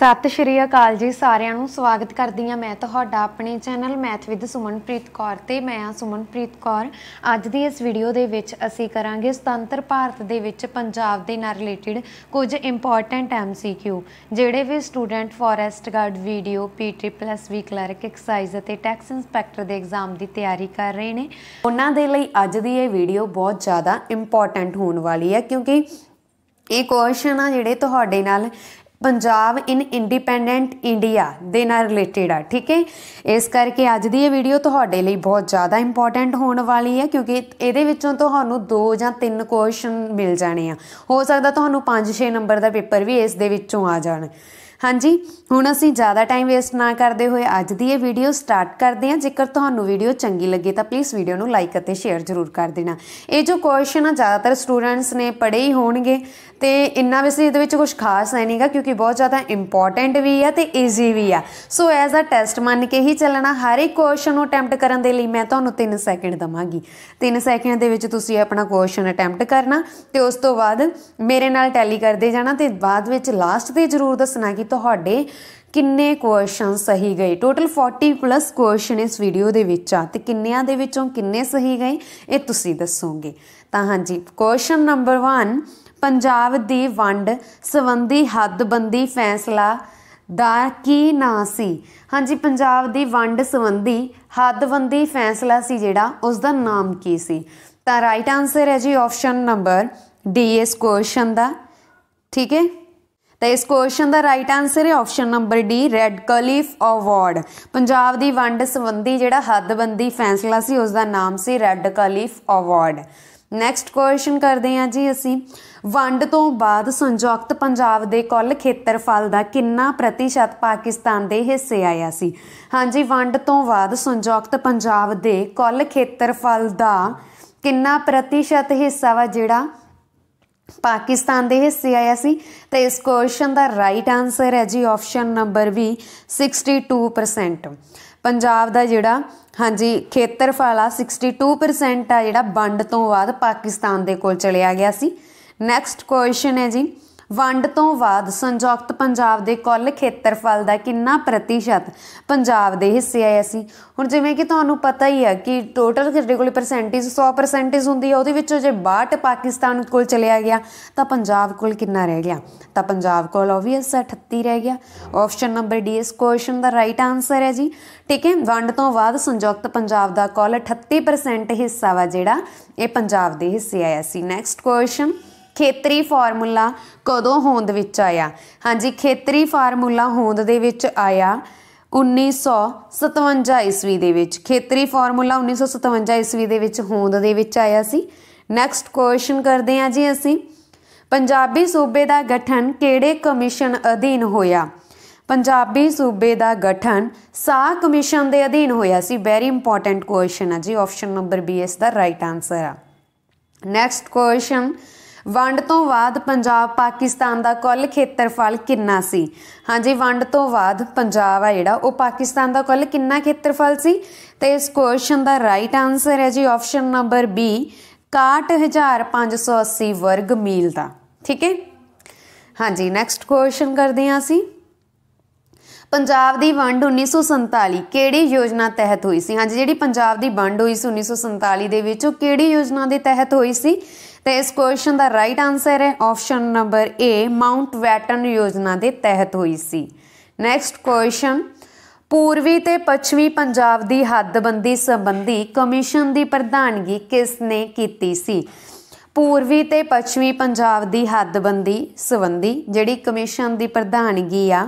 ਸਤਿ ਸ਼੍ਰੀ ਅਕਾਲ ਜੀ ਸਾਰਿਆਂ ਨੂੰ ਸਵਾਗਤ ਕਰਦੀ ਆ ਮੈਂ ਤੁਹਾਡਾ ਆਪਣੇ channel math with Sumanpreet Kaur ਤੇ ਮੈਂ ਆ ਸੁਮਨਪ੍ਰੀਤ ਕੌਰ ਅੱਜ ਦੀ ਇਸ ਵੀਡੀਓ ਦੇ ਵਿੱਚ ਅਸੀਂ ਕਰਾਂਗੇ ਸੁਤੰਤਰ ਭਾਰਤ ਦੇ ਵਿੱਚ ਪੰਜਾਬ ਦੇ ਨਾਲ ਰਿਲੇਟਡ ਕੁਝ ਇੰਪੋਰਟੈਂਟ ਐਮਸੀਕਿਊ ਜਿਹੜੇ ਵੀ student forest guard VDO P clerk excise ਅਤੇ ਟੈਕਸ ਇਨਸਪੈਕਟਰ ਦੇ ਐਗਜ਼ਾਮ ਦੀ ਤਿਆਰੀ ਕਰ ਰਹੇ ਨੇ ਉਹਨਾਂ ਦੇ ਲਈ ਅੱਜ ਦੀ ਇਹ ਵੀਡੀਓ ਬਹੁਤ ਜ਼ਿਆਦਾ ਇੰਪੋਰਟੈਂਟ ਹੋਣ ਵਾਲੀ ਹੈ ਕਿਉਂਕਿ ਇਹ ਕੁਐਸਚਨ ਆ ਜਿਹੜੇ ਤੁਹਾਡੇ ਨਾਲ ਪੰਜਾਬ ਇਨ ਇੰਡੀਪੈਂਡੈਂਟ ਇੰਡੀਆ ਦੇ ਨਾਲ ਰਿਲੇਟਡ ਆ ਠੀਕ ਹੈ ਇਸ ਕਰਕੇ ਅੱਜ ਦੀ ਇਹ ਵੀਡੀਓ ਤੁਹਾਡੇ ਲਈ ਬਹੁਤ ਜ਼ਿਆਦਾ ਇੰਪੋਰਟੈਂਟ ਹੋਣ ਵਾਲੀ ਹੈ ਕਿਉਂਕਿ ਇਹਦੇ ਵਿੱਚੋਂ ਤੁਹਾਨੂੰ ਦੋ ਜਾਂ ਤਿੰਨ ਕੁਐਸਚਨ ਮਿਲ ਜਾਣੇ ਆ ਹੋ ਸਕਦਾ ਤੁਹਾਨੂੰ 5-6 ਨੰਬਰ ਦਾ ਪੇਪਰ ਵੀ ਇਸ ਦੇ ਵਿੱਚੋਂ ਆ ਜਾਣ ਹਾਂਜੀ ਹੁਣ ਅਸੀਂ ਜ਼ਿਆਦਾ ਟਾਈਮ ਵੇਸਟ ਨਾ ਕਰਦੇ ਹੋਏ ਅੱਜ ਦੀ ਇਹ ਵੀਡੀਓ ਸਟਾਰਟ ਕਰਦੇ ਹਾਂ ਜੇਕਰ ਤੁਹਾਨੂੰ ਵੀਡੀਓ ਚੰਗੀ ਲੱਗੇ ਤਾਂ ਪਲੀਜ਼ ਵੀਡੀਓ ਨੂੰ ਲਾਈਕ ਅਤੇ ਸ਼ੇਅਰ ਜ਼ਰੂਰ ਕਰ ਦੇਣਾ ਇਹ ਜੋ ਕੁਐਸਚਨ ਆ ਜ਼ਿਆਦਾਤਰ ਸਟੂਡੈਂਟਸ ਨੇ ਪੜ੍ਹੇ ਹੀ ਹੋਣਗੇ ਤੇ ਇੰਨਾ ਵੈਸੇ ਇਹਦੇ ਵਿੱਚ ਕੁਝ ਖਾਸ ਹੈ ਨਹੀਂਗਾ ਕਿਉਂਕਿ ਬਹੁਤ ਜ਼ਿਆਦਾ ਇੰਪੋਰਟੈਂਟ ਵੀ ਆ ਤੇ ਈਜ਼ੀ ਵੀ ਆ ਸੋ ਐਜ਼ ਅ ਟੈਸਟ ਮੰਨ ਕੇ ਹੀ ਚੱਲਣਾ ਹਰ ਇੱਕ ਕੁਐਸਚਨ ਨੂੰ ਅਟੈਂਪਟ ਕਰਨ ਦੇ ਲਈ ਮੈਂ ਤੁਹਾਨੂੰ 3 ਸੈਕਿੰਡ ਦਵਾਂਗੀ 3 ਸੈਕਿੰਡ ਦੇ ਵਿੱਚ ਤੁਸੀਂ ਆਪਣਾ ਕੁਐਸਚਨ ਅਟੈਂਪਟ ਕਰਨਾ ਤੇ ਉਸ ਤੋਂ ਬਾਅਦ ਮੇਰੇ ਨਾਲ ਟੈਲੀ ਕਰਦੇ ਜਾਣਾ ਤੇ ਬਾਅਦ ਵਿੱਚ ਲਾਸਟ ਤੇ ਜ਼ਰੂਰ ਦੱਸਣਾ ਕਿ ਤੁਹਾਡੇ ਕਿੰਨੇ ਕੁਐਸਚਨ ਸਹੀ ਗਏ ਟੋਟਲ 40 ਪਲੱਸ ਕੁਐਸਚਨ ਇਸ ਵੀਡੀਓ ਦੇ ਵਿੱਚ ਆ ਤੇ ਕਿੰਨਿਆਂ ਦੇ ਵਿੱਚੋਂ ਕਿੰਨੇ ਸਹੀ ਗਏ ਇਹ ਤੁਸੀਂ ਦੱਸੋਗੇ ਤਾਂ ਹਾਂਜੀ ਕੁਐਸਚਨ ਨੰਬਰ 1 ਪੰਜਾਬ ਦੀ ਵੰਡ ਸੰਬੰਧੀ ਹੱਦਬੰਦੀ ਫੈਸਲਾ ਦਾ ਕੀ ਨਾਂ ਸੀ ਹਾਂਜੀ ਪੰਜਾਬ ਦੀ ਵੰਡ ਸੰਬੰਧੀ ਹੱਦਬੰਦੀ ਫੈਸਲਾ ਸੀ ਜਿਹੜਾ ਉਸ ਦਾ ਨਾਮ ਕੀ ਸੀ ਤਾਂ ਰਾਈਟ ਆਨਸਰ ਹੈ ਜੀ ਆਪਸ਼ਨ ਨੰਬਰ ਡੀ ਇਸ ਕੁਐਸਚਨ ਦਾ ਠੀਕ ਹੈ ਤਾਂ ਇਸ ਕੁਐਸਚਨ ਦਾ ਰਾਈਟ ਆਨਸਰ ਹੈ option number D Radcliffe award Punjab ਦੀ ਵੰਡ ਸੰਬੰਧੀ ਜਿਹੜਾ ਹੱਦਬੰਦੀ ਫੈਸਲਾ ਸੀ ਉਸ ਦਾ ਨਾਮ ਸੀ Radcliffe award next question ਕਰਦੇ ਹਾਂ ਜੀ ਅਸੀਂ ਵੰਡ ਤੋਂ ਬਾਅਦ ਸੰਯੁਕਤ ਪੰਜਾਬ ਦੇ ਕੁੱਲ ਖੇਤਰਫਲ ਦਾ ਕਿੰਨਾ ਪ੍ਰਤੀਸ਼ਤ ਪਾਕਿਸਤਾਨ ਦੇ ਹਿੱਸੇ ਆਇਆ ਸੀ ਹਾਂਜੀ ਵੰਡ ਤੋਂ ਬਾਅਦ ਸੰਯੁਕਤ ਪੰਜਾਬ ਦੇ ਕੁੱਲ ਖੇਤਰਫਲ ਦਾ ਕਿੰਨਾ ਪ੍ਰਤੀਸ਼ਤ ਹਿੱਸਾ ਵਾ ਜਿਹੜਾ ਪਾਕਿਸਤਾਨ ਦੇ ਹਿੱਸੇ ਆਇਆ ਸੀ ਤੇ ਇਸ ਕੁਐਸਚਨ ਦਾ ਰਾਈਟ ਆਨਸਰ ਹੈ ਜੀ ਆਪਸ਼ਨ ਨੰਬਰ ਵੀ 62% ਪੰਜਾਬ ਦਾ ਜਿਹੜਾ ਹਾਂਜੀ ਖੇਤਰਫਲ ਆ 62% ਆ ਜਿਹੜਾ ਵੰਡ ਤੋਂ ਬਾਅਦ ਪਾਕਿਸਤਾਨ ਦੇ ਕੋਲ ਚਲਿਆ ਗਿਆ ਸੀ ਨੈਕਸਟ ਕੁਐਸਚਨ ਹੈ ਜੀ ਵੰਡ ਤੋਂ ਬਾਅਦ ਸੰਯੁਕਤ ਪੰਜਾਬ ਦੇ ਕੁੱਲ ਖੇਤਰਫਲ ਦਾ ਕਿੰਨਾ ਪ੍ਰਤੀਸ਼ਤ ਪੰਜਾਬ ਦੇ ਹਿੱਸੇ ਆਇਆ ਸੀ ਹੁਣ ਜਿਵੇਂ ਕਿ ਤੁਹਾਨੂੰ ਪਤਾ ਹੀ ਆ ਕਿ ਟੋਟਲ ਸਾਡੇ ਕੋਲ ਪਰਸੈਂਟੇਜ 100 ਪਰਸੈਂਟੇਜ ਹੁੰਦੀ ਆ ਉਹਦੇ ਵਿੱਚੋਂ ਜੇ 62 ਪਾਕਿਸਤਾਨ ਕੋਲ ਚਲਿਆ ਗਿਆ ਤਾਂ ਪੰਜਾਬ ਕੋਲ ਕਿੰਨਾ ਰਹਿ ਗਿਆ ਤਾਂ ਪੰਜਾਬ ਕੋਲ ਆਬਵੀਅਸ 38 ਰਹਿ ਗਿਆ ਆਪਸ਼ਨ ਨੰਬਰ ਡੀ ਇਸ ਕੁਐਸਚਨ ਦਾ ਰਾਈਟ ਆਨਸਰ ਹੈ ਜੀ ਠੀਕ ਹੈ ਵੰਡ ਤੋਂ ਬਾਅਦ ਸੰਯੁਕਤ ਪੰਜਾਬ ਦਾ ਕੁੱਲ 38% ਹਿੱਸਾ ਵਾ ਜਿਹੜਾ ਇਹ ਪੰਜਾਬ ਦੇ ਹਿੱਸੇ ਆਇਆ ਸੀ ਨੈਕਸਟ ਕੁਐਸਚਨ ਖੇਤਰੀ ਫਾਰਮੂਲਾ ਕਦੋਂ ਹੋਂਦ ਵਿੱਚ ਆਇਆ ਹਾਂਜੀ ਖੇਤਰੀ ਫਾਰਮੂਲਾ ਹੋਂਦ ਦੇ ਵਿੱਚ ਆਇਆ 1957 ਈਸਵੀ ਦੇ ਵਿੱਚ ਖੇਤਰੀ ਫਾਰਮੂਲਾ 1957 ਈਸਵੀ ਦੇ ਵਿੱਚ ਹੋਂਦ ਦੇ ਵਿੱਚ ਆਇਆ ਸੀ ਨੈਕਸਟ ਕੁਐਸਚਨ ਕਰਦੇ ਹਾਂ ਜੀ ਅਸੀਂ ਪੰਜਾਬੀ ਸੂਬੇ ਦਾ ਗਠਨ ਕਿਹੜੇ ਕਮਿਸ਼ਨ ਅਧੀਨ ਹੋਇਆ ਪੰਜਾਬੀ ਸੂਬੇ ਦਾ ਗਠਨ ਸਾਹ ਕਮਿਸ਼ਨ ਦੇ ਅਧੀਨ ਹੋਇਆ ਸੀ ਵੈਰੀ ਇੰਪੋਰਟੈਂਟ ਕੁਐਸਚਨ ਹੈ ਜੀ ਆਪਸ਼ਨ ਨੰਬਰ ਬੀ ਇਸ ਦਾ ਰਾਈਟ ਆਨਸਰ ਆ ਨੈਕਸਟ ਕੁਐਸਚਨ ਵੰਡ ਤੋਂ ਬਾਅਦ ਪੰਜਾਬ ਪਾਕਿਸਤਾਨ ਦਾ ਕੁੱਲ ਖੇਤਰਫਲ ਕਿੰਨਾ ਸੀ ਹਾਂਜੀ ਵੰਡ ਤੋਂ ਬਾਅਦ ਪੰਜਾਬ ਆ ਜਿਹੜਾ ਉਹ ਪਾਕਿਸਤਾਨ ਦਾ ਕੁੱਲ ਕਿੰਨਾ ਖੇਤਰਫਲ ਸੀ ਤੇ ਇਸ ਕੁਐਸਚਨ ਦਾ ਰਾਈਟ ਆਨਸਰ ਹੈ ਜੀ ਆਪਸ਼ਨ ਨੰਬਰ B 61580 ਵਰਗ ਮੀਲ ਦਾ ਠੀਕ ਹੈ ਹਾਂਜੀ ਨੈਕਸਟ ਕੁਐਸਚਨ ਕਰਦੇ ਹਾਂ ਅਸੀਂ ਪੰਜਾਬ ਦੀ ਵੰਡ 1947 ਕਿਹੜੀ ਯੋਜਨਾ ਤਹਿਤ ਹੋਈ ਸੀ ਹਾਂਜੀ ਜਿਹੜੀ ਪੰਜਾਬ ਦੀ ਵੰਡ ਹੋਈ ਸੀ 1947 ਦੇ ਵਿੱਚ ਉਹ ਕਿਹੜੀ ਯੋਜਨਾ ਦੇ ਤਹਿਤ ਹੋਈ ਸੀ ਤੇ ਇਸ ਕੁਐਸਚਨ ਦਾ ਰਾਈਟ ਆਨਸਰ ਹੈ option number A Mountbatten ਯੋਜਨਾ ਦੇ ਤਹਿਤ ਹੋਈ ਸੀ ਨੈਕਸਟ ਕੁਐਸਚਨ ਪੂਰਬੀ ਤੇ ਪੱਛਮੀ ਪੰਜਾਬ ਦੀ ਹੱਦਬੰਦੀ ਸੰਬੰਧੀ ਕਮਿਸ਼ਨ ਦੀ ਪ੍ਰਧਾਨਗੀ ਕਿਸ ਨੇ ਕੀਤੀ ਸੀ ਪੂਰਬੀ ਤੇ ਪੱਛਮੀ ਪੰਜਾਬ ਦੀ ਹੱਦਬੰਦੀ ਸੰਬੰਧੀ ਜਿਹੜੀ ਕਮਿਸ਼ਨ ਦੀ ਪ੍ਰਧਾਨਗੀ ਆ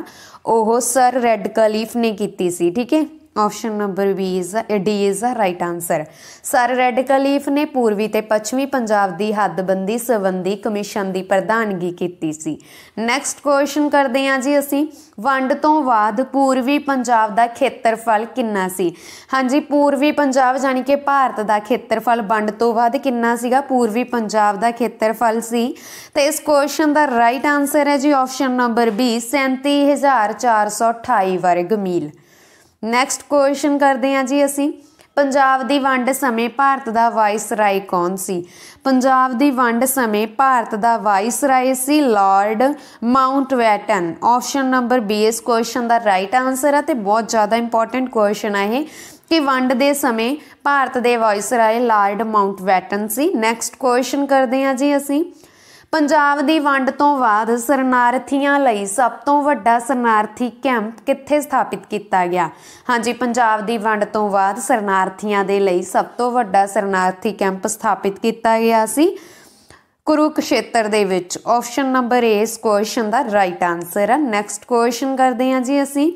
ਉਹ ਸਰ ਰੈਡ ਕਲੀਫ ਨੇ ਕੀਤੀ ਸੀ ਠੀਕ ਹੈ option number B is D is the right answer sir Radcliffe ਨੇ ਪੂਰਬੀ ਤੇ ਪੱਛਮੀ ਪੰਜਾਬ ਦੀ ਹੱਦਬੰਦੀ ਸੰਬੰਧੀ ਕਮਿਸ਼ਨ ਦੀ ਪ੍ਰਧਾਨਗੀ ਕੀਤੀ ਸੀ ਨੈਕਸਟ ਕੁਐਸਚਨ ਕਰਦੇ ਹਾਂ ਜੀ ਅਸੀਂ ਵੰਡ ਤੋਂ ਬਾਅਦ ਪੂਰਬੀ ਪੰਜਾਬ ਦਾ ਖੇਤਰਫਲ ਕਿੰਨਾ ਸੀ ਹਾਂਜੀ ਪੂਰਬੀ ਪੰਜਾਬ ਜਾਨੀ ਕਿ ਭਾਰਤ ਦਾ ਖੇਤਰਫਲ ਵੰਡ ਤੋਂ ਬਾਅਦ ਕਿੰਨਾ ਸੀਗਾ ਪੂਰਬੀ ਪੰਜਾਬ ਦਾ ਖੇਤਰਫਲ ਸੀ ਤੇ ਇਸ ਕੁਐਸਚਨ ਦਾ ਰਾਈਟ ਆਨਸਰ ਹੈ ਜੀ ਆਪਸ਼ਨ ਨੰਬਰ B 37428 ਵਰਗ ਮੀਲ ਨੈਕਸਟ ਕੁਐਸਚਨ ਕਰਦੇ ਹਾਂ ਜੀ ਅਸੀਂ ਪੰਜਾਬ ਦੀ ਵੰਡ ਸਮੇਂ ਭਾਰਤ ਦਾ ਰਾਏ ਕੌਣ ਸੀ ਪੰਜਾਬ ਦੀ ਵੰਡ ਸਮੇਂ ਭਾਰਤ ਦਾ ਰਾਏ ਸੀ Lord Mountbatten option number B ਇਸ ਕੁਐਸਚਨ ਦਾ ਰਾਈਟ ਆਨਸਰ ਹੈ ਤੇ ਬਹੁਤ ਜ਼ਿਆਦਾ ਇੰਪੋਰਟੈਂਟ ਕੁਐਸਚਨ ਹੈ ਇਹ ਕਿ ਵੰਡ ਦੇ ਸਮੇਂ ਭਾਰਤ ਦੇ ਰਾਏ ਲਾਰਡ ਮਾਉਂਟ ਵੈਟਨ ਸੀ ਨੈਕਸਟ ਕੁਐਸਚਨ ਕਰਦੇ ਹਾਂ ਜੀ ਅਸੀਂ ਪੰਜਾਬ ਦੀ ਵੰਡ ਤੋਂ ਬਾਅਦ ਸਰਨਾਰਥੀਆਂ ਲਈ ਸਭ ਤੋਂ ਵੱਡਾ ਸਰਨਾਰਥੀ ਕੈਂਪ ਕਿੱਥੇ ਸਥਾਪਿਤ ਕੀਤਾ ਗਿਆ ਹਾਂਜੀ ਪੰਜਾਬ ਦੀ ਵੰਡ ਤੋਂ ਬਾਅਦ ਸਰਨਾਰਥੀਆਂ ਦੇ ਲਈ ਸਭ ਤੋਂ ਵੱਡਾ ਸਰਨਾਰਥੀ ਕੈਂਪ ਸਥਾਪਿਤ ਕੀਤਾ ਗਿਆ ਸੀ ਕੁਰੂਕਸ਼ੇਤਰ ਦੇ ਵਿੱਚ ਆਪਸ਼ਨ ਨੰਬਰ A ਇਸ ਕੁਐਸਚਨ ਦਾ ਰਾਈਟ ਆਨਸਰ ਹੈ ਨੈਕਸਟ ਕੁਐਸਚਨ ਕਰਦੇ ਹਾਂ ਜੀ ਅਸੀਂ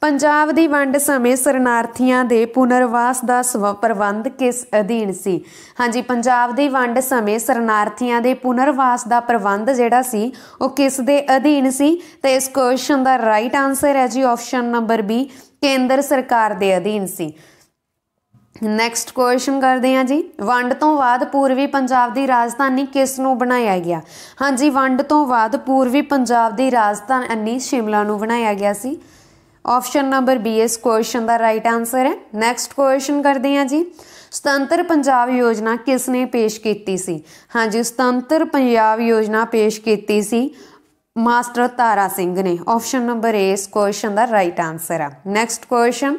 ਪੰਜਾਬ ਦੀ ਵੰਡ ਸਮੇਂ ਸ਼ਰਨਾਰਥੀਆਂ ਦੇ ਪੁਨਰਵਾਸ ਦਾ ਪ੍ਰਬੰਧ ਕਿਸ ਅਧੀਨ ਸੀ ਹਾਂਜੀ ਪੰਜਾਬ ਦੀ ਵੰਡ ਸਮੇਂ ਸ਼ਰਨਾਰਥੀਆਂ ਦੇ ਪੁਨਰਵਾਸ ਦਾ ਪ੍ਰਬੰਧ ਜਿਹੜਾ ਸੀ ਉਹ ਕਿਸ ਦੇ ਅਧੀਨ ਸੀ ਤੇ ਇਸ ਕੁਐਸਚਨ ਦਾ ਰਾਈਟ ਆਨਸਰ ਹੈ ਜੀ ਆਪਸ਼ਨ ਨੰਬਰ ਬੀ ਕੇਂਦਰ ਸਰਕਾਰ ਦੇ ਅਧੀਨ ਸੀ ਨੈਕਸਟ ਕੁਐਸਚਨ ਕਰਦੇ ਹਾਂ ਜੀ ਵੰਡ ਤੋਂ ਬਾਅਦ ਪੂਰਬੀ ਪੰਜਾਬ ਦੀ ਰਾਜਧਾਨੀ ਕਿਸ ਨੂੰ ਬਣਾਇਆ ਗਿਆ ਹਾਂਜੀ ਵੰਡ ਤੋਂ ਬਾਅਦ ਪੂਰਬੀ ਪੰਜਾਬ ਦੀ ਰਾਜਧਾਨੀ ਸ਼ਿਮਲਾ ਨੂੰ ਬਣਾਇਆ ਗਿਆ ਸੀ ਆਪਸ਼ਨ ਨੰਬਰ ਬੀ ਇਸ ਕੁਐਸਚਨ ਦਾ ਰਾਈਟ ਆਨਸਰ ਹੈ ਨੈਕਸਟ ਕੁਐਸਚਨ ਕਰਦੇ ਹਾਂ ਜੀ ਸੁਤੰਤਰ ਪੰਜਾਬ ਯੋਜਨਾ ਕਿਸ ਨੇ ਪੇਸ਼ ਕੀਤੀ ਸੀ ਹਾਂਜੀ ਸੁਤੰਤਰ ਪੰਜਾਬ ਯੋਜਨਾ ਪੇਸ਼ ਕੀਤੀ ਸੀ ਮਾਸਟਰ ਤਾਰਾ ਸਿੰਘ ਨੇ ਆਪਸ਼ਨ ਨੰਬਰ ਏ ਇਸ ਕੁਐਸਚਨ ਦਾ ਰਾਈਟ ਆਨਸਰ ਆ ਨੈਕਸਟ ਕੁਐਸਚਨ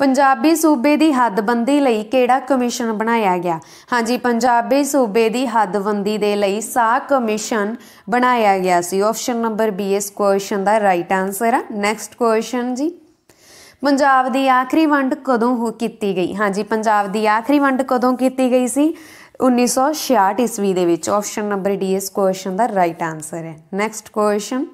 ਪੰਜਾਬੀ ਸੂਬੇ ਦੀ ਹੱਦਬੰਦੀ ਲਈ ਕਿਹੜਾ ਕਮਿਸ਼ਨ ਬਣਾਇਆ ਗਿਆ ਹਾਂਜੀ ਪੰਜਾਬੀ ਸੂਬੇ ਦੀ ਹੱਦਬੰਦੀ ਦੇ ਲਈ ਸਾ ਕਮਿਸ਼ਨ ਬਣਾਇਆ ਗਿਆ ਸੀ ਆਪਸ਼ਨ ਨੰਬਰ ਬੀ ਇਸ ਕੁਐਸਚਨ ਦਾ ਰਾਈਟ ਆਨਸਰ ਹੈ ਨੈਕਸਟ ਕੁਐਸਚਨ ਜੀ ਪੰਜਾਬ ਦੀ ਆਖਰੀ ਵੰਡ ਕਦੋਂ ਹੋ ਕੀਤੀ ਗਈ ਹਾਂਜੀ ਪੰਜਾਬ ਦੀ ਆਖਰੀ ਵੰਡ ਕਦੋਂ ਕੀਤੀ ਗਈ ਸੀ 1966 ਈਸਵੀ ਦੇ ਵਿੱਚ ਆਪਸ਼ਨ ਨੰਬਰ ਡੀ ਇਸ ਕੁਐਸਚਨ ਦਾ ਰਾਈਟ ਆਨਸਰ ਹੈ ਨੈਕਸਟ ਕੁਐਸਚਨ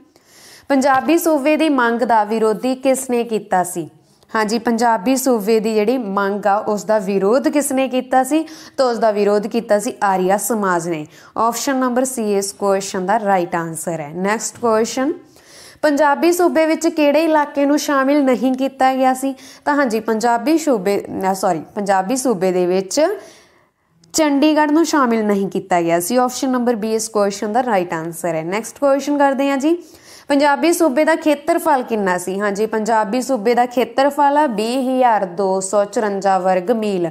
ਪੰਜਾਬੀ ਸੂਬੇ ਦੀ ਮੰਗ ਦਾ ਵਿਰੋਧੀ ਕਿਸ ਨੇ ਕੀਤਾ ਸੀ ਹਾਂਜੀ ਪੰਜਾਬੀ ਸੂਬੇ ਦੀ ਜਿਹੜੀ ਮੰਗ ਆ ਉਸ ਦਾ ਵਿਰੋਧ ਕਿਸ ਨੇ ਕੀਤਾ ਸੀ ਤਾਂ ਉਸ ਦਾ ਵਿਰੋਧ ਕੀਤਾ ਸੀ ਆਰੀਆ ਸਮਾਜ ਨੇ ਆਪਸ਼ਨ ਨੰਬਰ ਸੀ ਇਸ ਕੁਐਸਚਨ ਦਾ ਰਾਈਟ ਆਨਸਰ ਹੈ ਨੈਕਸਟ ਕੁਐਸਚਨ ਪੰਜਾਬੀ ਸੂਬੇ ਵਿੱਚ ਕਿਹੜੇ ਇਲਾਕੇ ਨੂੰ ਸ਼ਾਮਿਲ ਨਹੀਂ ਕੀਤਾ ਗਿਆ ਸੀ ਤਾਂ ਹਾਂਜੀ ਪੰਜਾਬੀ ਸੂਬੇ ਸੌਰੀ ਪੰਜਾਬੀ ਸੂਬੇ ਦੇ ਵਿੱਚ ਚੰਡੀਗੜ੍ਹ ਨੂੰ ਸ਼ਾਮਿਲ ਨਹੀਂ ਕੀਤਾ ਗਿਆ ਸੀ ਆਪਸ਼ਨ ਨੰਬਰ ਬੀ ਇਸ ਕੁਐਸਚਨ ਦਾ ਰਾਈਟ ਆਨਸਰ ਹੈ ਨੈਕਸਟ ਕੁਐਸਚਨ ਕਰਦੇ ਹਾਂ ਜੀ ਪੰਜਾਬੀ ਸੂਬੇ ਦਾ ਖੇਤਰਫਲ ਕਿੰਨਾ ਸੀ ਹਾਂਜੀ ਪੰਜਾਬੀ ਸੂਬੇ ਦਾ ਖੇਤਰਫਲ ਆ 20254 ਵਰਗ ਮੀਲ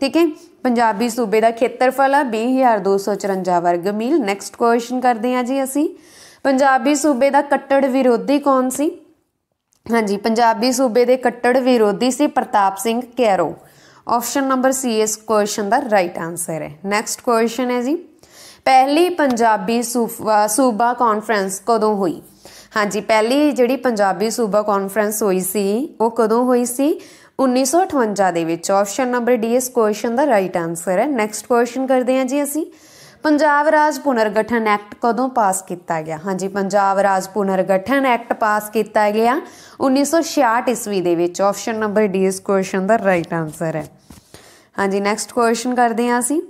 ਠੀਕ ਹੈ ਪੰਜਾਬੀ ਸੂਬੇ ਦਾ ਖੇਤਰਫਲ ਆ 20254 ਵਰਗ ਮੀਲ ਨੈਕਸਟ ਕੁਐਸਚਨ ਕਰਦੇ ਹਾਂ ਜੀ ਅਸੀਂ ਪੰਜਾਬੀ ਸੂਬੇ ਦਾ ਕੱਟੜ ਵਿਰੋਧੀ ਕੌਣ ਸੀ ਹਾਂਜੀ ਪੰਜਾਬੀ ਸੂਬੇ ਦੇ ਕੱਟੜ ਵਿਰੋਧੀ ਸੀ Partap Singh Kairon option number C ਇਸ ਕੁਐਸਚਨ ਦਾ ਰਾਈਟ ਆਨਸਰ ਹੈ ਨੈਕਸਟ ਕੁਐਸਚਨ ਹੈ ਜੀ ਪਹਿਲੀ ਪੰਜਾਬੀ ਸੂਬਾ ਕਾਨਫਰੰਸ ਕਦੋਂ ਹੋਈ ਹਾਂਜੀ ਪਹਿਲੀ ਜਿਹੜੀ ਪੰਜਾਬੀ ਸੂਬਾ ਕਾਨਫਰੰਸ ਹੋਈ ਸੀ ਉਹ ਕਦੋਂ ਹੋਈ ਸੀ 1958 ਦੇ ਵਿੱਚ ਆਪਸ਼ਨ ਨੰਬਰ ਡੀ ਇਸ ਕੁਐਸਚਨ ਦਾ ਰਾਈਟ ਆਨਸਰ ਹੈ ਨੈਕਸਟ ਕੁਐਸਚਨ ਕਰਦੇ ਹਾਂ ਜੀ ਅਸੀਂ ਪੰਜਾਬ ਰਾਜ ਪੁਨਰਗਠਨ ਐਕਟ ਕਦੋਂ ਪਾਸ ਕੀਤਾ ਗਿਆ ਹਾਂਜੀ ਪੰਜਾਬ ਰਾਜ ਪੁਨਰਗਠਨ ਐਕਟ ਪਾਸ ਕੀਤਾ ਗਿਆ 1966 ਈਸਵੀ ਦੇ ਵਿੱਚ ਆਪਸ਼ਨ ਨੰਬਰ ਡੀ ਇਸ ਕੁਐਸਚਨ ਦਾ ਰਾਈਟ ਆਨਸਰ ਹੈ ਹਾਂਜੀ ਨੈਕਸਟ ਕੁਐਸਚਨ ਕਰਦੇ ਹਾਂ ਅਸੀਂ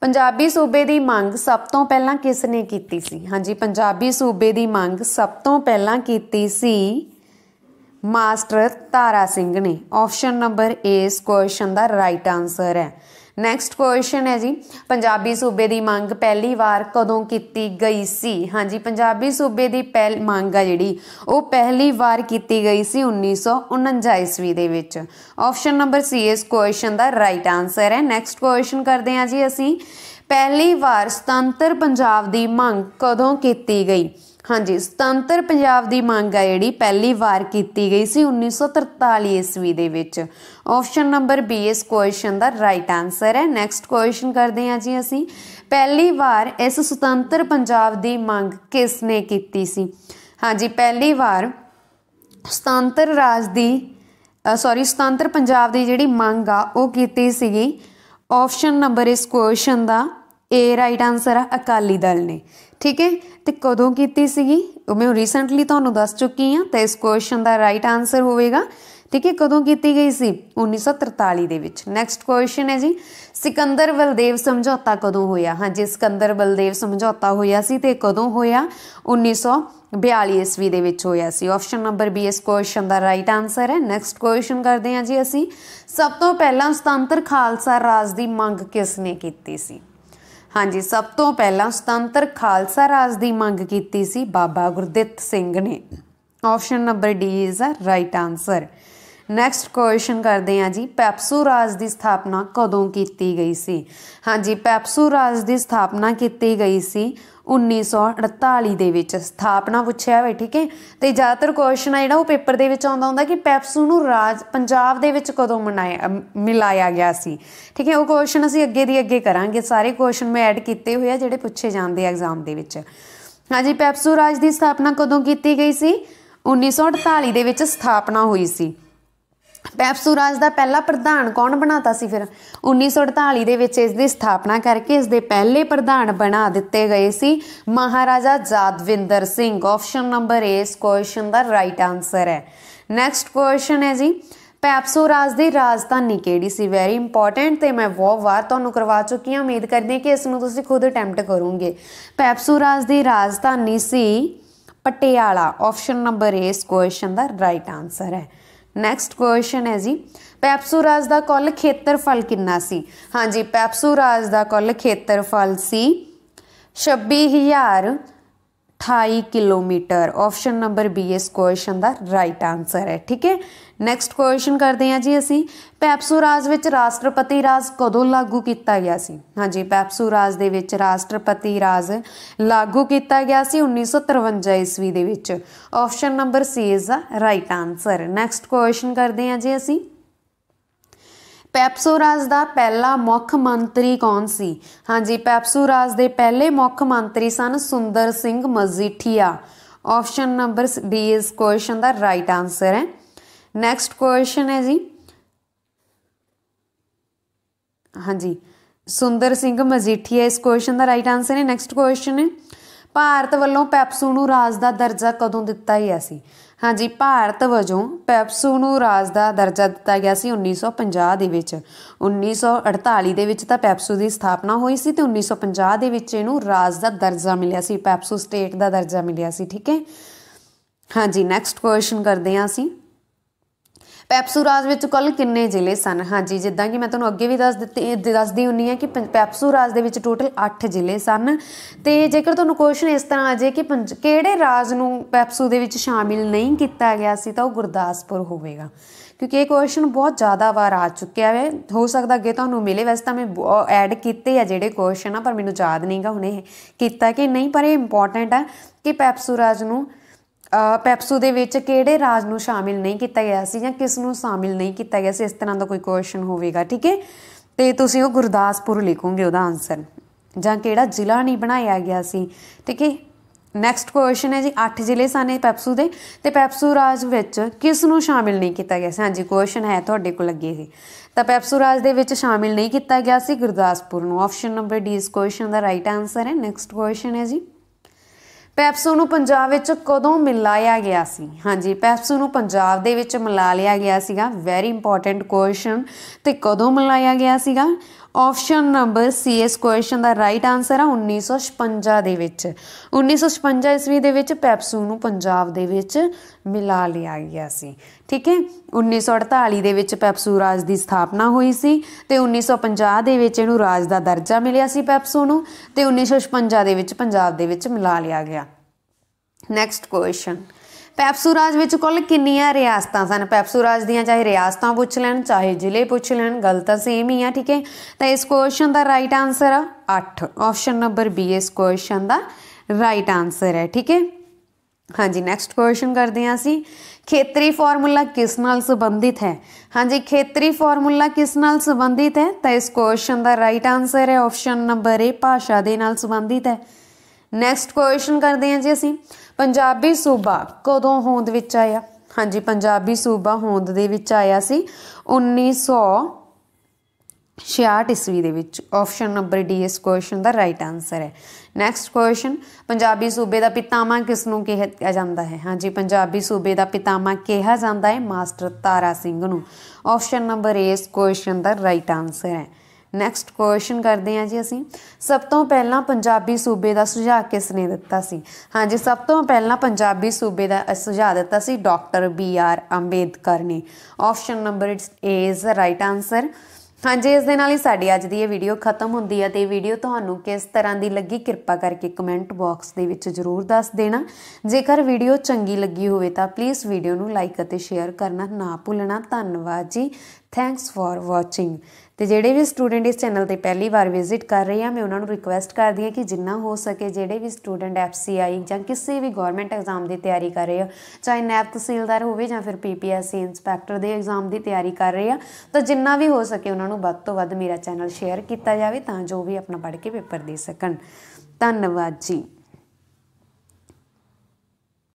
ਪੰਜਾਬੀ ਸੂਬੇ ਦੀ ਮੰਗ ਸਭ ਤੋਂ ਪਹਿਲਾਂ ਕਿਸ ਨੇ ਕੀਤੀ ਸੀ ਹਾਂਜੀ ਪੰਜਾਬੀ ਸੂਬੇ ਦੀ ਮੰਗ ਸਭ ਤੋਂ ਪਹਿਲਾਂ ਕੀਤੀ ਸੀ ਮਾਸਟਰ ਤਾਰਾ ਸਿੰਘ ਨੇ ਆਪਸ਼ਨ ਨੰਬਰ A ਇਸ ਕੁਐਸਚਨ ਦਾ ਰਾਈਟ ਆਨਸਰ ਹੈ ਨੈਕਸਟ ਕੁਐਸਚਨ ਹੈ ਜੀ ਪੰਜਾਬੀ ਸੂਬੇ ਦੀ ਮੰਗ ਪਹਿਲੀ ਵਾਰ ਕਦੋਂ ਕੀਤੀ ਗਈ ਸੀ ਹਾਂਜੀ ਪੰਜਾਬੀ ਸੂਬੇ ਦੀ ਪਹਿਲ ਮੰਗ ਆ ਜਿਹੜੀ ਉਹ ਪਹਿਲੀ ਵਾਰ ਕੀਤੀ ਗਈ ਸੀ 1949 ਈਸਵੀ ਦੇ ਵਿੱਚ ਆਪਸ਼ਨ ਨੰਬਰ ਸੀ ਇਸ ਕੁਐਸਚਨ ਦਾ ਰਾਈਟ ਆਨਸਰ ਹੈ ਨੈਕਸਟ ਕੁਐਸਚਨ ਕਰਦੇ ਹਾਂ ਜੀ ਅਸੀਂ ਪਹਿਲੀ ਵਾਰ ਸੁਤੰਤਰ ਪੰਜਾਬ ਦੀ ਮੰਗ ਕਦੋਂ ਕੀਤੀ ਗਈ ਹਾਂਜੀ ਸੁਤੰਤਰ ਪੰਜਾਬ ਦੀ ਮੰਗ ਆ ਜਿਹੜੀ ਪਹਿਲੀ ਵਾਰ ਕੀਤੀ ਗਈ ਸੀ 1943 ਈਸਵੀ ਦੇ ਵਿੱਚ ਆਪਸ਼ਨ ਨੰਬਰ ਬੀ ਇਸ ਕੁਐਸਚਨ ਦਾ ਰਾਈਟ ਆਨਸਰ ਹੈ ਨੈਕਸਟ ਕੁਐਸਚਨ ਕਰਦੇ ਹਾਂ ਜੀ ਅਸੀਂ ਪਹਿਲੀ ਵਾਰ ਇਸ ਸੁਤੰਤਰ ਪੰਜਾਬ ਦੀ ਮੰਗ ਕਿਸ ਨੇ ਕੀਤੀ ਸੀ ਹਾਂਜੀ ਪਹਿਲੀ ਵਾਰ ਸੁਤੰਤਰ ਰਾਜ ਦੀ ਸੌਰੀ ਸੁਤੰਤਰ ਪੰਜਾਬ ਦੀ ਜਿਹੜੀ ਮੰਗ ਆ ਉਹ ਕੀਤੀ ਸੀਗੀ ਆਪਸ਼ਨ ਨੰਬਰ ਇਸ ਕੁਐਸਚਨ ਦਾ ਏ ਰਾਈਟ ਆਨਸਰ ਆ ਅਕਾਲੀ ਦਲ ਨੇ ਠੀਕ ਹੈ ਤੇ ਕਦੋਂ ਕੀਤੀ ਸੀਗੀ ਉਹ ਮੈਂ ਰੀਸੈਂਟਲੀ ਤੁਹਾਨੂੰ ਦੱਸ ਚੁੱਕੀ ਹਾਂ ਤਾਂ ਇਸ ਕੁਐਸਚਨ ਦਾ ਰਾਈਟ ਆਨਸਰ ਹੋਵੇਗਾ ਠੀਕ ਹੈ ਕਦੋਂ ਕੀਤੀ ਗਈ ਸੀ 1943 ਦੇ ਵਿੱਚ ਨੈਕਸਟ ਕੁਐਸਚਨ ਹੈ ਜੀ ਸਿਕੰਦਰ ਬਲਦੇਵ ਸਮਝੌਤਾ ਕਦੋਂ ਹੋਇਆ ਹਾਂਜੀ ਸਿਕੰਦਰ ਬਲਦੇਵ ਸਮਝੌਤਾ ਹੋਇਆ ਸੀ ਤੇ ਕਦੋਂ ਹੋਇਆ 1942 ਈਸਵੀ ਦੇ ਵਿੱਚ ਹੋਇਆ ਸੀ ਆਪਸ਼ਨ ਨੰਬਰ ਬੀ ਇਸ ਕੁਐਸਚਨ ਦਾ ਰਾਈਟ ਆਨਸਰ ਹੈ ਨੈਕਸਟ ਕੁਐਸਚਨ ਕਰਦੇ ਹਾਂ ਜੀ ਅਸੀਂ ਸਭ ਤੋਂ ਪਹਿਲਾਂ ਸੁਤੰਤਰ ਖਾਲਸਾ ਰਾਜ ਦੀ ਮੰਗ ਕਿਸ ਨੇ ਕੀਤੀ ਸੀ ਹਾਂਜੀ ਸਭ ਤੋਂ ਪਹਿਲਾਂ ਸੁਤੰਤਰ ਖਾਲਸਾ ਰਾਜ ਦੀ ਮੰਗ ਕੀਤੀ ਸੀ ਬਾਬਾ ਗੁਰਦਿੱਤ ਸਿੰਘ ਨੇ option number D is a right answer next question ਕਰਦੇ ਹਾਂ ਜੀ ਪੈਪਸੂ ਰਾਜ ਦੀ ਸਥਾਪਨਾ ਕਦੋਂ ਕੀਤੀ ਗਈ ਸੀ ਹਾਂਜੀ ਪੈਪਸੂ ਰਾਜ ਦੀ ਸਥਾਪਨਾ ਕੀਤੀ ਗਈ ਸੀ 1948 ਦੇ ਵਿੱਚ ਸਥਾਪਨਾ ਪੁੱਛਿਆ ਹੋਇਆ ਠੀਕ ਹੈ ਤੇ ਜ਼ਿਆਦਾਤਰ ਕੁਐਸਚਨ ਆ ਜਿਹੜਾ ਉਹ ਪੇਪਰ ਦੇ ਵਿੱਚ ਆਉਂਦਾ ਹੁੰਦਾ ਕਿ ਪੈਪਸੂ ਨੂੰ ਰਾਜ ਪੰਜਾਬ ਦੇ ਵਿੱਚ ਕਦੋਂ ਮਨਾਇਆ ਮਿਲਾਇਆ ਗਿਆ ਸੀ ਠੀਕ ਹੈ ਉਹ ਕੁਐਸਚਨ ਅਸੀਂ ਅੱਗੇ ਦੀ ਅੱਗੇ ਕਰਾਂਗੇ ਸਾਰੇ ਕੁਐਸਚਨ ਮੈਂ ਐਡ ਕੀਤੇ ਹੋਏ ਆ ਜਿਹੜੇ ਪੁੱਛੇ ਜਾਂਦੇ ਆ ਐਗਜ਼ਾਮ ਦੇ ਵਿੱਚ ਹਾਂਜੀ ਪੈਪਸੂ ਰਾਜ ਦੀ ਸਥਾਪਨਾ ਕਦੋਂ ਕੀਤੀ ਗਈ ਸੀ 1948 ਦੇ ਵਿੱਚ ਸਥਾਪਨਾ ਹੋਈ ਸੀ ਪੈਪਸੂ ਰਾਜ ਦਾ ਪਹਿਲਾ ਪ੍ਰਧਾਨ ਕੌਣ ਬਣਾਤਾ ਸੀ ਫਿਰ 1948 ਦੇ ਵਿੱਚ ਇਸ ਦੀ ਸਥਾਪਨਾ ਕਰਕੇ ਇਸ ਦੇ ਪਹਿਲੇ ਪ੍ਰਧਾਨ ਬਣਾ ਦਿੱਤੇ ਗਏ ਸੀ Maharaja Yadavindra Singh option number A ਇਸ ਕੁਐਸਚਨ ਦਾ ਰਾਈਟ ਆਨਸਰ ਹੈ ਨੈਕਸਟ ਕੁਐਸਚਨ ਹੈ ਜੀ ਪੈਪਸੂ ਰਾਜ ਦੀ ਰਾਜਧਾਨੀ ਕਿਹੜੀ ਸੀ ਵੈਰੀ ਇੰਪੋਰਟੈਂਟ ਤੇ ਮੈਂ ਬਹੁਤ ਵਾਰ ਤੁਹਾਨੂੰ ਕਰਵਾ ਚੁੱਕੀ ਹਾਂ ਉਮੀਦ ਕਰਦੀ ਹਾਂ ਕਿ ਇਸ ਨੂੰ ਤੁਸੀਂ ਖੁਦ ਅਟੈਂਪਟ ਕਰੋਗੇ ਪੈਪਸੂ ਰਾਜ ਦੀ ਰਾਜਧਾਨੀ ਸੀ ਪਟਿਆਲਾ ਆਪਸ਼ਨ ਨੰਬਰ A ਇਸ ਕੁਐਸਚਨ ਦਾ ਰਾਈਟ ਆਨਸਰ ਹੈ ਨੈਕਸਟ ਕੁਐਸਚਨ ਹੈ ਜੀ ਪੈਪਸੂਰਾਜ ਦਾ ਕੁੱਲ ਖੇਤਰਫਲ ਕਿੰਨਾ ਸੀ ਹਾਂਜੀ ਪੈਪਸੂਰਾਜ ਦਾ ਕੁੱਲ ਖੇਤਰਫਲ ਸੀ 26000 28 ਕਿਲੋਮੀਟਰ ਆਪਸ਼ਨ ਨੰਬਰ ਬੀ ਇਸ ਕੁਐਸਚਨ ਦਾ ਰਾਈਟ ਆਨਸਰ ਹੈ ਠੀਕ ਹੈ ਨੈਕਸਟ ਕੁਐਸਚਨ ਕਰਦੇ ਹਾਂ ਜੀ ਅਸੀਂ ਪੈਪਸੂ ਰਾਜ ਵਿੱਚ ਰਾਸ਼ਟਰਪਤੀ ਰਾਜ ਕਦੋਂ ਲਾਗੂ ਕੀਤਾ ਗਿਆ ਸੀ ਹਾਂਜੀ ਪੈਪਸੂ ਰਾਜ ਦੇ ਵਿੱਚ ਰਾਸ਼ਟਰਪਤੀ ਰਾਜ ਲਾਗੂ ਕੀਤਾ ਗਿਆ ਸੀ 1953 ਈਸਵੀ ਦੇ ਵਿੱਚ ਆਪਸ਼ਨ ਨੰਬਰ ਸੀ ਇਸ ਦਾ ਰਾਈਟ ਆਨਸਰ ਨੈਕਸਟ ਕੁਐਸਚਨ ਕਰਦੇ ਹਾਂ ਜੀ ਅਸੀਂ ਪੈਪਸੂ ਰਾਜ ਦਾ ਪਹਿਲਾ ਮੁੱਖ ਮੰਤਰੀ ਕੌਣ ਸੀ ਹਾਂਜੀ ਪੈਪਸੂ ਰਾਜ ਦੇ ਪਹਿਲੇ ਮੁੱਖ ਮੰਤਰੀ ਸਨ Sundar Singh Majithia option number D ਇਸ ਕੁਐਸਚਨ ਦਾ ਰਾਈਟ ਆਨਸਰ ਹੈ ਨੈਕਸਟ ਕੁਐਸਚਨ ਹੈ ਜੀ ਹਾਂਜੀ ਸੁੰਦਰ ਸਿੰਘ ਮਜੀਠੀਆ ਇਸ ਕੁਐਸਚਨ ਦਾ ਰਾਈਟ ਆਨਸਰ ਹੈ ਨੈਕਸਟ ਕੁਐਸਚਨ ਹੈ ਭਾਰਤ ਵੱਲੋਂ ਪੈਪਸੂ ਨੂੰ ਰਾਜ ਦਾ ਦਰਜਾ ਕਦੋਂ ਦਿੱਤਾ ਗਿਆ ਸੀ ਹਾਂਜੀ ਭਾਰਤ ਵਜੋਂ ਪੈਪਸੂ ਨੂੰ ਰਾਜ ਦਾ ਦਰਜਾ ਦਿੱਤਾ ਗਿਆ ਸੀ 1950 ਦੇ ਵਿੱਚ 1948 ਦੇ ਵਿੱਚ ਤਾਂ ਪੈਪਸੂ ਦੀ ਸਥਾਪਨਾ ਹੋਈ ਸੀ ਤੇ 1950 ਦੇ ਵਿੱਚ ਇਹਨੂੰ ਰਾਜ ਦਾ ਦਰਜਾ ਮਿਲਿਆ ਸੀ ਪੈਪਸੂ ਸਟੇਟ ਦਾ ਦਰਜਾ ਮਿਲਿਆ ਸੀ ਠੀਕ ਹੈ ਹਾਂਜੀ ਨੈਕਸਟ ਕੁਐਸਚਨ ਕਰਦੇ ਹਾਂ ਅਸੀਂ ਪੈਪਸੂ ਰਾਜ ਵਿੱਚ ਕੁੱਲ ਕਿੰਨੇ ਜ਼ਿਲ੍ਹੇ ਸਨ ਹਾਂਜੀ ਜਿੱਦਾਂ ਕਿ ਮੈਂ ਤੁਹਾਨੂੰ ਅੱਗੇ ਵੀ ਦੱਸ ਦਿੱਤੀ ਦੱਸਦੀ ਹੁੰਨੀ ਆ ਕਿ ਪੈਪਸੂ ਰਾਜ ਦੇ ਵਿੱਚ ਟੋਟਲ 8 ਜ਼ਿਲ੍ਹੇ ਸਨ ਤੇ ਜੇਕਰ ਤੁਹਾਨੂੰ ਕੁਐਸਚਨ ਇਸ ਤਰ੍ਹਾਂ ਆ ਜੇ ਕਿ ਕਿਹੜੇ ਰਾਜ ਨੂੰ ਪੈਪਸੂ ਦੇ ਵਿੱਚ ਸ਼ਾਮਿਲ ਨਹੀਂ ਕੀਤਾ ਗਿਆ ਸੀ ਤਾਂ ਉਹ ਗੁਰਦਾਸਪੁਰ ਹੋਵੇਗਾ ਕਿਉਂਕਿ ਇਹ ਕੁਐਸਚਨ ਬਹੁਤ ਜ਼ਿਆਦਾ ਵਾਰ ਆ ਚੁੱਕਿਆ ਹੈ ਹੋ ਸਕਦਾ ਅੱਗੇ ਤੁਹਾਨੂੰ ਮਿਲੇ ਵੈਸੇ ਤਾਂ ਮੈਂ ਐਡ ਕੀਤੇ ਆ ਜਿਹੜੇ ਕੁਐਸਚਨ ਆ ਪਰ ਮੈਨੂੰ ਯਾਦ ਨਹੀਂਗਾ ਹੁਣੇ ਕੀਤਾ ਕਿ ਨਹੀਂ ਪਰ ਇਹ ਇੰਪੋਰਟੈਂਟ ਆ ਕਿ ਪੈਪਸੂ ਰਾਜ ਨੂੰ ਪੈਪਸੂ ਦੇ ਵਿੱਚ ਕਿਹੜੇ ਰਾਜ ਨੂੰ ਸ਼ਾਮਿਲ ਨਹੀਂ ਕੀਤਾ ਗਿਆ ਸੀ ਜਾਂ ਕਿਸ ਨੂੰ ਸ਼ਾਮਿਲ ਨਹੀਂ ਕੀਤਾ ਗਿਆ ਸੀ ਇਸ ਤਰ੍ਹਾਂ ਦਾ ਕੋਈ ਕੁਐਸਚਨ ਹੋਵੇਗਾ ਠੀਕ ਹੈ ਤੇ ਤੁਸੀਂ ਉਹ ਗੁਰਦਾਸਪੁਰ ਲਿਖੋਗੇ ਉਹਦਾ ਆਨਸਰ ਜਾਂ ਕਿਹੜਾ ਜ਼ਿਲ੍ਹਾ ਨਹੀਂ ਬਣਾਇਆ ਗਿਆ ਸੀ ਠੀਕ ਹੈ ਨੈਕਸਟ ਕੁਐਸਚਨ ਹੈ ਜੀ 8 ਜ਼ਿਲ੍ਹੇ ਸਨ ਪੈਪਸੂ ਦੇ ਤੇ ਪੈਪਸੂ ਰਾਜ ਵਿੱਚ ਕਿਸ ਨੂੰ ਸ਼ਾਮਿਲ ਨਹੀਂ ਕੀਤਾ ਗਿਆ ਸੀ ਹਾਂਜੀ ਕੁਐਸਚਨ ਹੈ ਤੁਹਾਡੇ ਕੋਲ ਲੱਗੇ ਸੀ ਤਾਂ ਪੈਪਸੂ ਰਾਜ ਦੇ ਵਿੱਚ ਸ਼ਾਮਿਲ ਨਹੀਂ ਕੀਤਾ ਗਿਆ ਸੀ ਗੁਰਦਾਸਪੁਰ ਨੂੰ ਆਪਸ਼ਨ ਨੰਬਰ ਡੀ ਇਸ ਕੁਐਸਚਨ ਦਾ ਰਾਈਟ ਆਨਸਰ ਹੈ ਨੈਕਸਟ ਕੁਐਸਚਨ ਹੈ ਜੀ ਪੈਪਸੂ ਨੂੰ ਪੰਜਾਬ ਵਿੱਚ ਕਦੋਂ ਮਿਲਾਇਆ ਗਿਆ ਸੀ ਹਾਂਜੀ ਪੈਪਸੂ ਨੂੰ ਪੰਜਾਬ ਦੇ ਵਿੱਚ ਮਿਲਾ ਲਿਆ ਗਿਆ ਸੀਗਾ ਵੈਰੀ ਇੰਪੋਰਟੈਂਟ ਕੁਐਸਚਨ ਤੇ ਕਦੋਂ ਮਿਲਾਇਆ ਗਿਆ ਸੀਗਾ ਆਪਸ਼ਨ ਨੰਬਰ ਸੀ ਇਸ ਕੁਐਸਚਨ ਦਾ ਰਾਈਟ ਆਨਸਰ ਆ 1956 ਦੇ ਵਿੱਚ 1956 ਈਸਵੀ ਦੇ ਵਿੱਚ ਪੈਪਸੂ ਨੂੰ ਪੰਜਾਬ ਦੇ ਵਿੱਚ ਮਿਲਾ ਲਿਆ ਗਿਆ ਸੀ ਠੀਕ ਹੈ 1948 ਦੇ ਵਿੱਚ ਪੈਪਸੂ ਰਾਜ ਦੀ ਸਥਾਪਨਾ ਹੋਈ ਸੀ ਤੇ 1950 ਦੇ ਵਿੱਚ ਇਹਨੂੰ ਰਾਜ ਦਾ ਦਰਜਾ ਮਿਲਿਆ ਸੀ ਪੈਪਸੂ ਨੂੰ ਤੇ 1956 ਦੇ ਵਿੱਚ ਪੰਜਾਬ ਦੇ ਵਿੱਚ ਮਿਲਾ ਲਿਆ ਗਿਆ ਨੈਕਸਟ ਕੁਐਸਚਨ ਪੈਪਸੂ ਰਾਜ ਵਿੱਚ ਕੁੱਲ ਕਿੰਨੀਆਂ ਰਿਆਸਤਾਂ ਸਨ ਪੈਪਸੂ ਰਾਜ ਦੀਆਂ ਚਾਹੇ ਰਿਆਸਤਾਂ ਪੁੱਛ ਲੈਣ ਚਾਹੇ ਜ਼ਿਲ੍ਹੇ ਪੁੱਛ ਲੈਣ ਗੱਲ ਤਾਂ ਸੇਮ ਹੀ ਆ ਠੀਕ ਹੈ ਤਾਂ ਇਸ ਕੁਐਸਚਨ ਦਾ ਰਾਈਟ ਆਨਸਰ ਆ 8 ਆਪਸ਼ਨ ਨੰਬਰ ਬੀ ਇਸ ਕੁਐਸਚਨ ਦਾ ਰਾਈਟ ਆਨਸਰ ਹੈ ਠੀਕ ਹੈ ਹਾਂਜੀ ਨੈਕਸਟ ਕੁਐਸਚਨ ਕਰਦੇ ਹਾਂ ਅਸੀਂ ਖੇਤਰੀ ਫਾਰਮੂਲਾ ਕਿਸ ਨਾਲ ਸੰਬੰਧਿਤ ਹੈ ਹਾਂਜੀ ਖੇਤਰੀ ਫਾਰਮੂਲਾ ਕਿਸ ਨਾਲ ਸੰਬੰਧਿਤ ਹੈ ਤਾਂ ਇਸ ਕੁਐਸਚਨ ਦਾ ਰਾਈਟ ਆਨਸਰ ਹੈ ਆਪਸ਼ਨ ਨੰਬਰ ਏ ਭਾਸ਼ਾ ਦੇ ਨਾਲ ਸੰਬੰਧਿਤ ਹੈ ਨੈਕਸਟ ਕੁਐਸਚਨ ਕਰਦੇ ਹਾਂ ਜੀ ਅਸੀਂ ਪੰਜਾਬੀ ਸੂਬਾ ਕਦੋਂ ਹੋਂਦ ਵਿੱਚ ਆਇਆ ਹਾਂਜੀ ਪੰਜਾਬੀ ਸੂਬਾ ਹੋਂਦ ਦੇ ਵਿੱਚ ਆਇਆ ਸੀ 1966 ਈਸਵੀ ਦੇ ਵਿੱਚ ਆਪਸ਼ਨ ਨੰਬਰ ਡੀ ਇਸ ਕੁਐਸਚਨ ਦਾ ਰਾਈਟ ਆਨਸਰ ਹੈ ਨੈਕਸਟ ਕੁਐਸਚਨ ਪੰਜਾਬੀ ਸੂਬੇ ਦਾ ਪਿਤਾਮਾ ਕਿਸ ਨੂੰ ਕਿਹਾ ਜਾਂਦਾ ਹੈ ਹਾਂਜੀ ਪੰਜਾਬੀ ਸੂਬੇ ਦਾ ਪਿਤਾਮਾ ਕਿਹਾ ਜਾਂਦਾ ਹੈ ਮਾਸਟਰ ਤਾਰਾ ਸਿੰਘ ਨੂੰ ਆਪਸ਼ਨ ਨੰਬਰ ਏ ਇਸ ਕੁਐਸਚਨ ਦਾ ਰਾਈਟ ਆਨਸਰ ਹੈ ਨੈਕਸਟ ਕੁਐਸਚਨ ਕਰਦੇ ਹਾਂ ਜੀ ਅਸੀਂ ਸਭ ਤੋਂ ਪਹਿਲਾਂ ਪੰਜਾਬੀ ਸੂਬੇ ਦਾ ਸੁਝਾਅ ਕਿਸ ਨੇ ਦਿੱਤਾ ਸੀ ਹਾਂਜੀ ਸਭ ਤੋਂ ਪਹਿਲਾਂ ਪੰਜਾਬੀ ਸੂਬੇ ਦਾ ਸੁਝਾਅ ਦਿੱਤਾ ਸੀ ਡਾਕਟਰ ਬੀ ਆਰ ਅੰਬੇਦਕਰ ਨੇ option number A is the right answer ਹਾਂਜੀ ਇਸ ਦੇ ਨਾਲ ਹੀ ਸਾਡੀ ਅੱਜ ਦੀ ਇਹ ਵੀਡੀਓ ਖਤਮ ਹੁੰਦੀ ਹੈ ਤੇ ਵੀਡੀਓ ਤੁਹਾਨੂੰ ਕਿਸ ਤਰ੍ਹਾਂ ਦੀ ਲੱਗੀ ਕਿਰਪਾ ਕਰਕੇ ਕਮੈਂਟ ਬਾਕਸ ਦੇ ਵਿੱਚ ਜਰੂਰ ਦੱਸ ਦੇਣਾ ਜੇਕਰ ਵੀਡੀਓ ਚੰਗੀ ਲੱਗੀ ਹੋਵੇ ਤਾਂ ਪਲੀਜ਼ ਵੀਡੀਓ ਨੂੰ ਲਾਈਕ ਅਤੇ ਸ਼ੇਅਰ ਕਰਨਾ ਨਾ ਭੁੱਲਣਾ ਧੰਨਵਾਦ ਜੀ ਥੈਂਕਸ ਫਾਰ ਵਾਚਿੰਗ ਤੇ ਜਿਹੜੇ ਵੀ ਸਟੂਡੈਂਟ ਇਸ ਚੈਨਲ ਤੇ ਪਹਿਲੀ ਵਾਰ ਵਿਜ਼ਿਟ ਕਰ ਰਹੇ ਆ ਮੈਂ ਉਹਨਾਂ ਨੂੰ ਰਿਕੁਐਸਟ ਕਰਦੀ ਆ ਕਿ ਜਿੰਨਾ ਹੋ ਸਕੇ ਜਿਹੜੇ ਵੀ ਸਟੂਡੈਂਟ ਐਫਸੀਆਈ ਜਾਂ ਕਿਸੇ ਵੀ ਗਵਰਨਮੈਂਟ ਐਗਜ਼ਾਮ ਦੀ ਤਿਆਰੀ ਕਰ ਰਹੇ ਆ ਚਾਹੇ ਨੈਬ ਤਹਿਸੀਲਦਾਰ ਹੋਵੇ ਜਾਂ ਫਿਰ ਪੀਪੀਐਸਸੀ ਇਨਸਪੈਕਟਰ ਦੇ ਐਗਜ਼ਾਮ ਦੀ ਤਿਆਰੀ ਕਰ ਰਹੇ ਆ ਤਾਂ ਜਿੰਨਾ ਵੀ ਹੋ ਸਕੇ ਉਹਨਾਂ ਨੂੰ ਵੱਧ ਤੋਂ ਵੱਧ ਮੇਰਾ ਚੈਨਲ ਸ਼ੇਅਰ ਕੀਤਾ ਜਾਵੇ ਤਾਂ ਜੋ ਵੀ ਆਪਣਾ ਪੜ੍ਹ ਕੇ ਪੇਪਰ ਦੇ ਸਕਣ ਧੰਨਵਾਦ ਜੀ